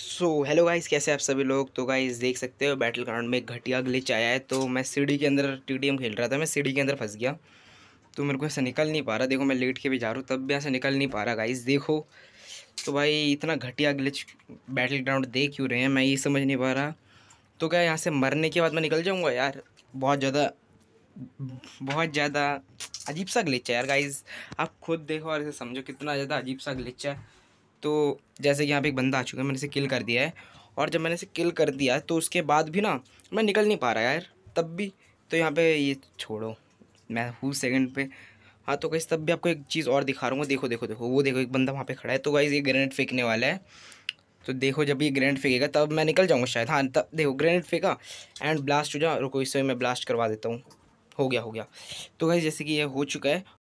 so hello guys कैसे आप सभी लोग तो गाइस देख सकते हो बैटल ग्राउंड में घटिया ग्लिच आया है तो मैं सीढ़ी के अंदर टी खेल रहा था मैं सीढ़ी के अंदर फंस गया तो मेरे को ऐसे निकल नहीं पा रहा देखो मैं लेट के भी जा रहा हूँ तब भी ऐसे निकल नहीं पा रहा गाइस देखो तो भाई इतना घटिया ग्लिच बैटल ग्राउंड देख क्यों रहे हैं मैं ये समझ नहीं पा रहा तो क्या यहाँ से मरने के बाद मैं निकल जाऊँगा यार बहुत ज़्यादा बहुत ज़्यादा अजीब सा ग्लिच है यार गाइज आप खुद देखो और इसे समझो कितना ज़्यादा अजीब सा ग्लिच है तो जैसे कि यहाँ पे एक बंदा आ चुका है मैंने इसे किल कर दिया है और जब मैंने इसे किल कर दिया तो उसके बाद भी ना मैं निकल नहीं पा रहा यार तब भी तो यहाँ पे ये छोड़ो मैं हूँ सेकंड पे हाँ तो कहीं तब भी आपको एक चीज़ और दिखा रहा हूँ देखो देखो देखो वो देखो एक बंदा वहाँ पर खड़ा है तो वाइज ये ग्रेनेड फेंकने वाला है तो देखो जब ये ग्रेनेड फेंकेगा तब मैं निकल जाऊँगा शायद हाँ तब देखो ग्रेनेड फेंका एंड ब्लास्ट हो जा रुको इससे मैं ब्लास्ट करवा देता हूँ हो गया हो गया तो गाइस जैसे कि ये हो चुका है